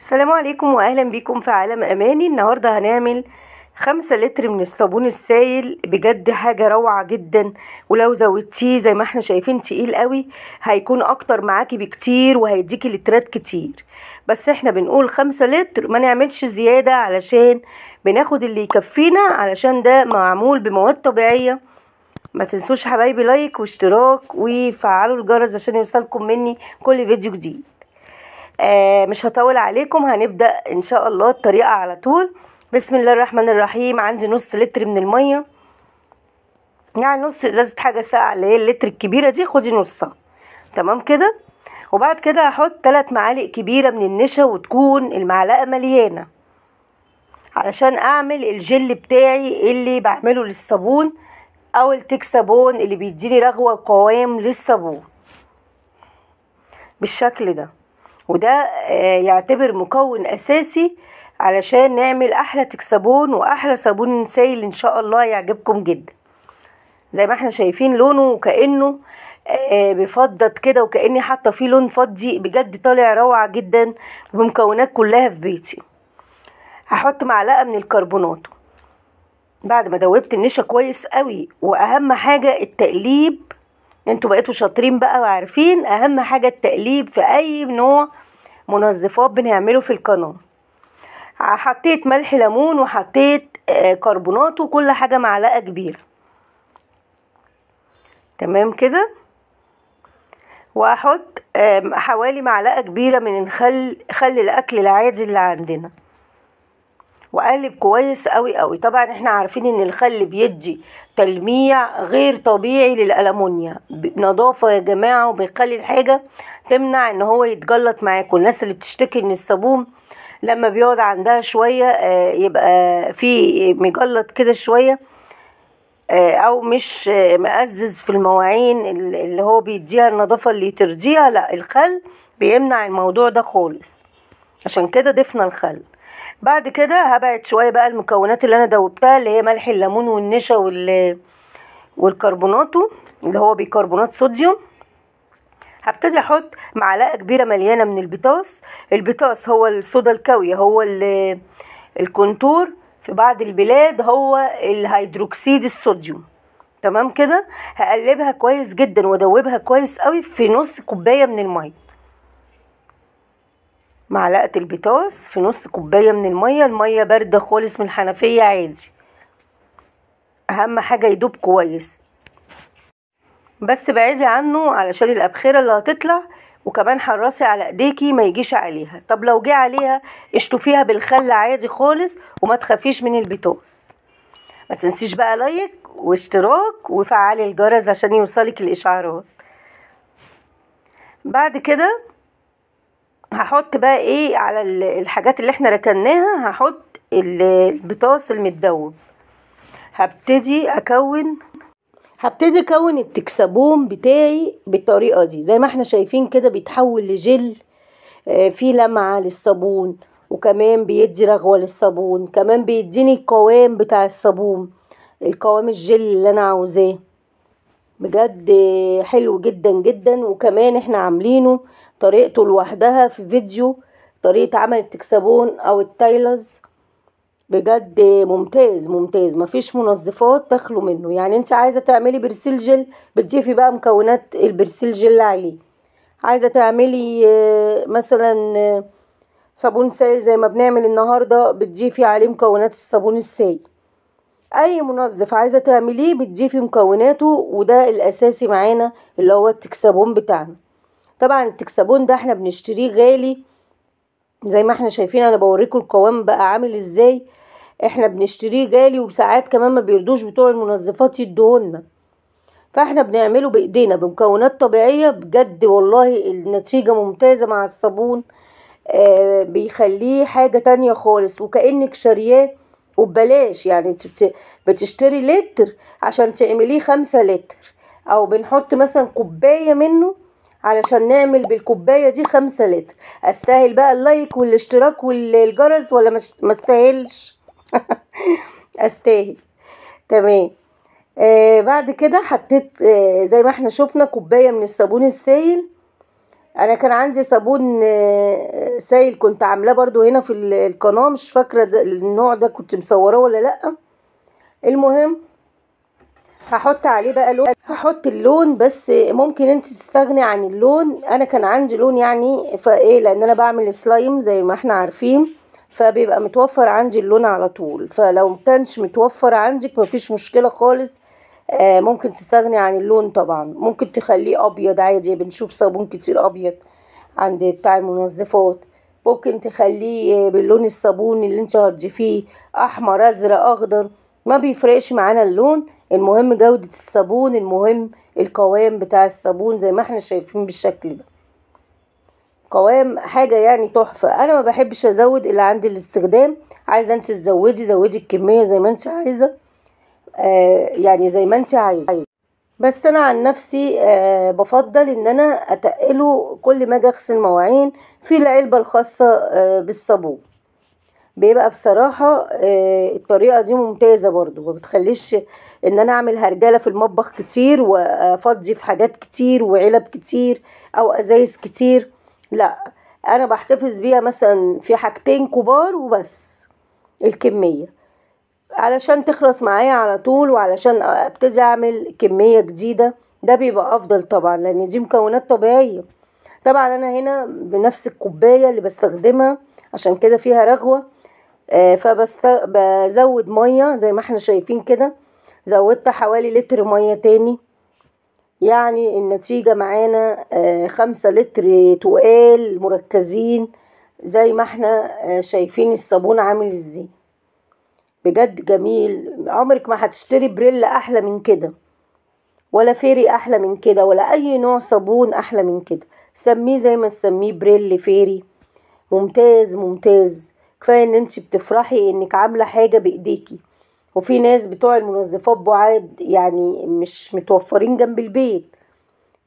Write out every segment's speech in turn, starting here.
السلام عليكم واهلا بيكم في عالم اماني النهارده هنعمل خمسة لتر من الصابون السائل بجد حاجة روعة جدا ولو زودتيه زي ما احنا شايفين تقيل قوي هيكون اكتر معاكي بكتير وهيديكي لترات كتير بس احنا بنقول خمسة لتر ما نعملش زيادة علشان بناخد اللي يكفينا علشان ده معمول بمواد طبيعية ما تنسوش حبايبي لايك واشتراك وفعلوا الجرس عشان يوصلكم مني كل فيديو جديد آه، مش هطول عليكم هنبدأ ان شاء الله الطريقة على طول بسم الله الرحمن الرحيم عندي نص لتر من المية يعني نص ازازة حاجة ساقعة اللي هي اللتر الكبيرة دي خدي نصها تمام كده وبعد كده هحط ثلاث معالق كبيرة من النشا وتكون المعلقة مليانة علشان اعمل الجل بتاعي اللي بعمله للصابون او التكسابون اللي بيديني رغوة وقوام للصابون بالشكل ده وده آه، يعتبر مكون اساسي علشان نعمل احلى تكسبون واحلى صابون سايل ان شاء الله يعجبكم جدا زي ما احنا شايفين لونه كانه آه، بفضت كده وكاني حاطه فيه لون فضي بجد طالع روعه جدا بمكونات كلها في بيتي هحط معلقه من الكربونات بعد ما دوبت النشا كويس قوي واهم حاجه التقليب انتوا بقيتوا شاطرين بقى وعارفين اهم حاجة التقليب في اي نوع منظفات بنعمله في القناة حطيت ملح ليمون وحطيت آه، كربونات وكل حاجة معلقة كبيرة تمام كده واحط حوالي معلقة كبيرة من خل الاكل العادي اللي عندنا وقلب كويس قوي قوي طبعا احنا عارفين ان الخل بيدي تلميع غير طبيعي للالمونيا نظافه يا جماعه وبيخلي الحاجه تمنع ان هو يتجلط معاكم الناس اللي بتشتكي ان الصابون لما بيقعد عندها شويه آه، يبقى في مجلط كده شويه آه، او مش آه، مقزز في المواعين اللي هو بيديها النظافه اللي ترضيها لا الخل بيمنع الموضوع ده خالص عشان كده ضفنا الخل بعد كده هبعد شويه بقى المكونات اللي انا دوبتها اللي هي ملح الليمون والنشا وال والكربوناتو اللي هو بيكربونات صوديوم هبتدي احط معلقه كبيره مليانه من البطاس البطاس هو الصودا الكاويه هو الكونتور في بعض البلاد هو الهيدروكسيد الصوديوم تمام كده هقلبها كويس جدا وادوبها كويس قوي في نص كوبايه من الميه معلقه البطاس في نص كوبايه من الميه الميه بارده خالص من الحنفيه عادي اهم حاجه يدوب كويس بس بعدي عنه علشان الابخره اللي هتطلع وكمان حرصي على ايديكي ما يجيش عليها طب لو جه عليها اشطفيها بالخل عادي خالص وما تخافيش من البطاس ما تنسيش بقى لايك واشتراك وفعلي الجرس عشان يوصلك الاشعارات بعد كده هحط بقى ايه على الحاجات اللي احنا ركناها هحط البطاس المتذوب هبتدي اكون هبتدي اكون التكسابون بتاعي بالطريقه دي زي ما احنا شايفين كده بيتحول لجل آه، فيه لمعه للصابون وكمان بيدي رغوه للصابون كمان بيديني القوام بتاع الصابون القوام الجل اللي انا عاوزاه بجد حلو جدا جدا وكمان احنا عاملينه طريقته لوحدها في فيديو طريقة عمل التكسابون او التايلز بجد ممتاز ممتاز مفيش منظفات تخلو منه يعني انت عايزة تعملي برسيل جل بتضيفي بقى مكونات البرسيل جل عليه عايزة تعملي مثلا صابون سائل زي ما بنعمل النهاردة بتضيفي عليه مكونات الصابون السائل اي منظف عايزه تعمليه بتضيفي مكوناته وده الاساسي معانا اللي هو التكسابون بتاعنا طبعا التكسابون ده احنا بنشتريه غالي زي ما احنا شايفين انا بوريكم القوام بقى عامل ازاي احنا بنشتريه غالي وساعات كمان ما بيردوش بتوع المنظفات يدهولنا فاحنا بنعمله بايدينا بمكونات طبيعيه بجد والله النتيجه ممتازه مع الصابون آه بيخليه حاجه تانية خالص وكانك شارياه وببلاش يعني انت بتشتري لتر عشان تعمليه خمسة لتر او بنحط مثلا كوباية منه علشان نعمل بالكوباية دي خمسة لتر استاهل بقى اللايك والاشتراك والجرس ولا ما استاهلش استاهل تمام آه بعد كده حطيت آه زي ما احنا شفنا كوباية من الصابون السائل انا كان عندي صابون آه، سايل كنت عاملاه برضو هنا في القناه مش فاكره النوع ده كنت مصوراه ولا لا المهم هحط عليه بقى لون هحط اللون بس ممكن انت تستغني عن اللون انا كان عندي لون يعني فايه لان انا بعمل سلايم زي ما احنا عارفين فبيبقى متوفر عندي اللون على طول فلو كانش متوفر عندك مفيش مشكله خالص آه، ممكن تستغني عن اللون طبعا ممكن تخليه ابيض عادي بنشوف صابون كتير ابيض عند بتاع المنظفات ممكن تخليه آه، باللون الصابون اللي انت هتضيفيه احمر ازرق اخضر ما بيفرقش معانا اللون المهم جودة الصابون المهم القوام بتاع الصابون زي ما احنا شايفين بالشكل ده قوام حاجة يعني تحفة انا ما بحبش ازود الا عند الاستخدام عايزة انت تزودي زودي الكمية زي ما انت عايزة آه، يعني زي ما انت عايزه بس انا عن نفسي آه، بفضل ان انا اتقله كل ما اجي اغسل مواعين في العلبه الخاصه آه، بالصابون بيبقى بصراحه الطريقه دي ممتازه برضو ما بتخليش ان انا اعمل هرجله في المطبخ كتير وافضي في حاجات كتير وعلب كتير او ازايز كتير لا انا بحتفظ بيها مثلا في حاجتين كبار وبس الكميه علشان تخلص معايا على طول وعلشان ابتدي اعمل كمية جديدة ده بيبقى افضل طبعا لان دي مكونات طبيعية طبعا انا هنا بنفس الكوباية اللي بستخدمها عشان كده فيها رغوة آه، فبزود مية زي ما احنا شايفين كده زودت حوالي لتر مية تاني يعني النتيجة معانا آه، خمسة لتر تقال مركزين زي ما احنا آه، شايفين الصابون عامل ازاي بجد جميل عمرك ما هتشتري بريل احلى من كده ولا فيري احلى من كده ولا اي نوع صابون احلى من كده سميه زي ما تسميه بريل فيري ممتاز ممتاز كفايه ان انت بتفرحي انك عامله حاجه بايديكي وفي ناس بتوع المنظفات بعاد يعني مش متوفرين جنب البيت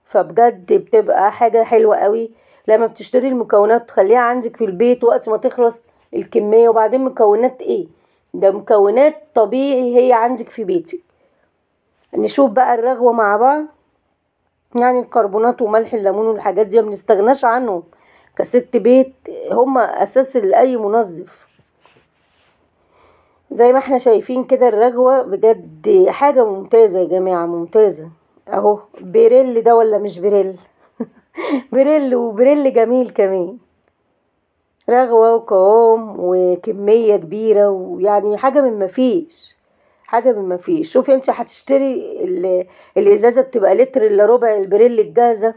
فبجد بتبقى حاجه حلوه قوي لما بتشتري المكونات تخليها عندك في البيت وقت ما تخلص الكميه وبعدين مكونات ايه ده مكونات طبيعي هي عندك في بيتك نشوف بقى الرغوة مع بعض يعني الكربونات وملح الليمون والحاجات دي منستغناش عنهم كست بيت هما اساس لاي منظف زي ما احنا شايفين كده الرغوة بجد حاجة ممتازة يا جماعة ممتازة اهو بريل ده ولا مش بريل بريل وبريل جميل كمان رغوة وقوام وكمية كبيرة ويعني حاجة من مفيش حاجة من مفيش شوفي انت هتشتري الازازة بتبقى لتر الا ربع البريل الجاهزة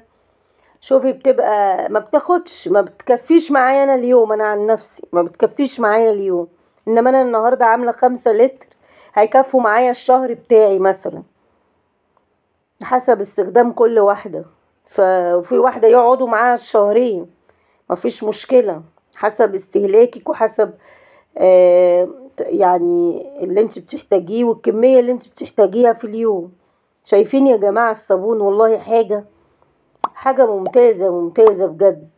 شوفي بتبقى ما بتاخدش ما بتكفيش معايا انا اليوم انا عن نفسي ما بتكفيش معايا اليوم انما انا النهاردة عاملة خمسة لتر هيكفوا معايا الشهر بتاعي مثلا حسب استخدام كل واحدة ففي واحدة يقعدوا معاها الشهرين مفيش مشكلة حسب استهلاكك وحسب آه يعني اللي انت بتحتاجيه والكمية اللي انت بتحتاجيها في اليوم شايفين يا جماعة الصابون والله حاجة حاجة ممتازة ممتازة بجد